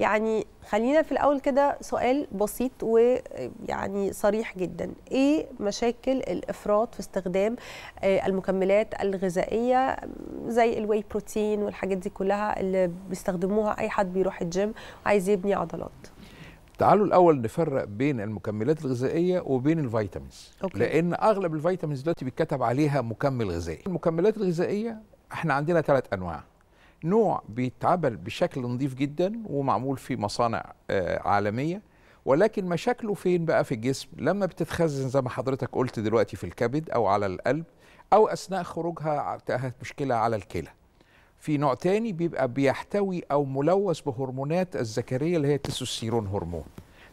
يعني خلينا في الاول كده سؤال بسيط ويعني صريح جدا ايه مشاكل الافراط في استخدام آه، المكملات الغذائيه زي الواي بروتين والحاجات دي كلها اللي بيستخدموها اي حد بيروح الجيم وعايز يبني عضلات تعالوا الاول نفرق بين المكملات الغذائيه وبين الفيتامينز أوكي. لان اغلب الفيتامينز دلوقتي بيتكتب عليها مكمل غذائي المكملات الغذائيه احنا عندنا ثلاث انواع نوع بيتعمل بشكل نظيف جدا ومعمول في مصانع آه، عالميه ولكن مشاكله فين بقى في الجسم لما بتتخزن زي ما حضرتك قلت دلوقتي في الكبد او على القلب او اثناء خروجها مشكله على الكلى في نوع تاني بيبقى بيحتوي او ملوث بهرمونات الذكريه اللي هي التستوستيرون هرمون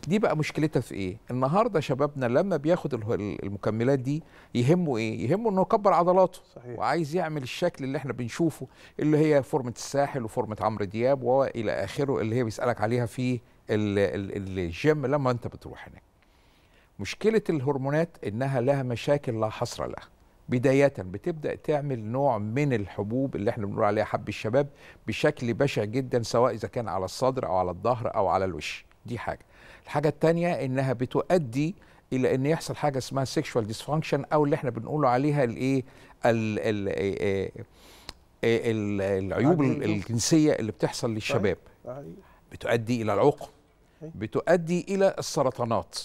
دي بقى مشكلتها في ايه النهارده شبابنا لما بياخد المكملات دي يهمه ايه يهمه انه يكبر عضلاته صحيح. وعايز يعمل الشكل اللي احنا بنشوفه اللي هي فورمه الساحل وفورمه عمرو دياب والى اخره اللي هي بيسالك عليها في الجيم لما انت بتروح هناك مشكله الهرمونات انها لها مشاكل لا حصر لها بداية بتبدأ تعمل نوع من الحبوب اللي احنا بنقول عليها حب الشباب بشكل بشع جدا سواء إذا كان على الصدر أو على الظهر أو على الوش دي حاجة الحاجه التانية انها بتؤدي الى ان يحصل حاجه اسمها سيكشوال ديسفانكشن او اللي احنا بنقوله عليها الايه إيه، إيه، إيه، العيوب الجنسيه اللي بتحصل للشباب بتؤدي الى العقم بتؤدي الى السرطانات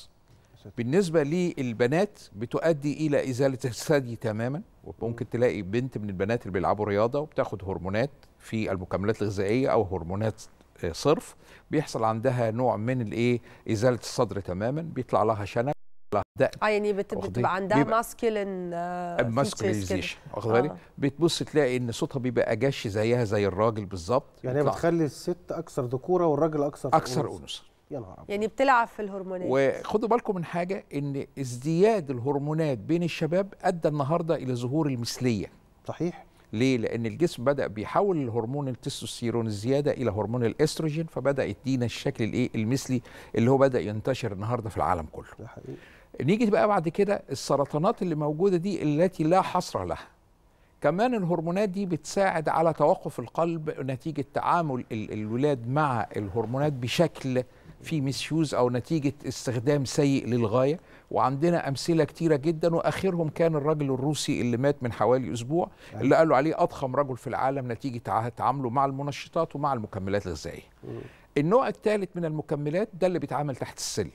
بالنسبه للبنات بتؤدي الى ازاله الثدي تماما وممكن تلاقي بنت من البنات اللي بيلعبوا رياضه وبتاخد هرمونات في المكملات الغذائيه او هرمونات صرف بيحصل عندها نوع من الايه ازاله الصدر تماما بيطلع لها شنب اه يعني بتبقى عندها ماسكلين آه، ماسكلينيزيشن واخد بالك آه. بتبص تلاقي ان صوتها بيبقى اجش زيها زي الراجل بالظبط يعني هي بتخلي الست اكثر ذكوره والراجل اكثر اكثر انوثه يا نهار يعني بتلعب في الهرمونات وخدوا بالكم من حاجه ان ازدياد الهرمونات بين الشباب ادى النهارده الى ظهور المثليه صحيح ليه؟ لأن الجسم بدأ بيحول الهرمون التستوستيرون الزيادة إلى هرمون الأستروجين فبدأ يدينا الشكل الإيه المثلي اللي هو بدأ ينتشر النهاردة في العالم كله. ده حقيقي. نيجي بقى بعد كده السرطانات اللي موجودة دي التي لا حصر لها. كمان الهرمونات دي بتساعد على توقف القلب نتيجة تعامل الولاد مع الهرمونات بشكل في ميسيوز او نتيجه استخدام سيء للغايه وعندنا امثله كتيره جدا واخرهم كان الراجل الروسي اللي مات من حوالي اسبوع نعم. اللي قالوا عليه اضخم رجل في العالم نتيجه تعامله مع المنشطات ومع المكملات الغذائيه النوع الثالث من المكملات ده اللي بيتعامل تحت السلم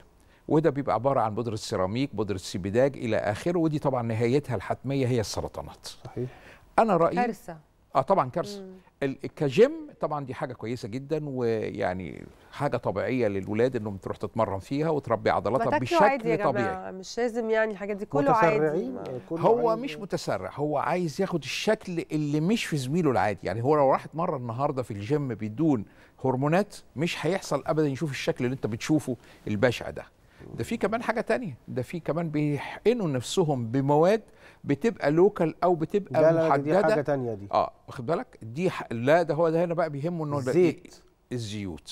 وده بيبقى عباره عن بودره سيراميك بودره سيبيداج الى اخره ودي طبعا نهايتها الحتميه هي السرطانات صحيح انا رايي كارثه اه طبعا كارثه كجيم طبعا دي حاجه كويسه جدا ويعني حاجه طبيعيه للولاد انهم تروح تتمرن فيها وتربي عضلاتها بشكل عادي يا طبيعي مش لازم يعني الحاجات دي كله عادي كله هو عادي. مش متسرع هو عايز ياخد الشكل اللي مش في زميله العادي يعني هو لو راح اتمرن النهارده في الجيم بدون هرمونات مش هيحصل ابدا يشوف الشكل اللي انت بتشوفه البشع ده ده في كمان حاجه تانية ده في كمان بيحقنوا نفسهم بمواد بتبقى لوكال او بتبقى لا لا محدده دي حاجه تانية دي اه واخد بالك دي ح... لا ده هو ده هنا بقى بيهمه انه الزيت الزيوت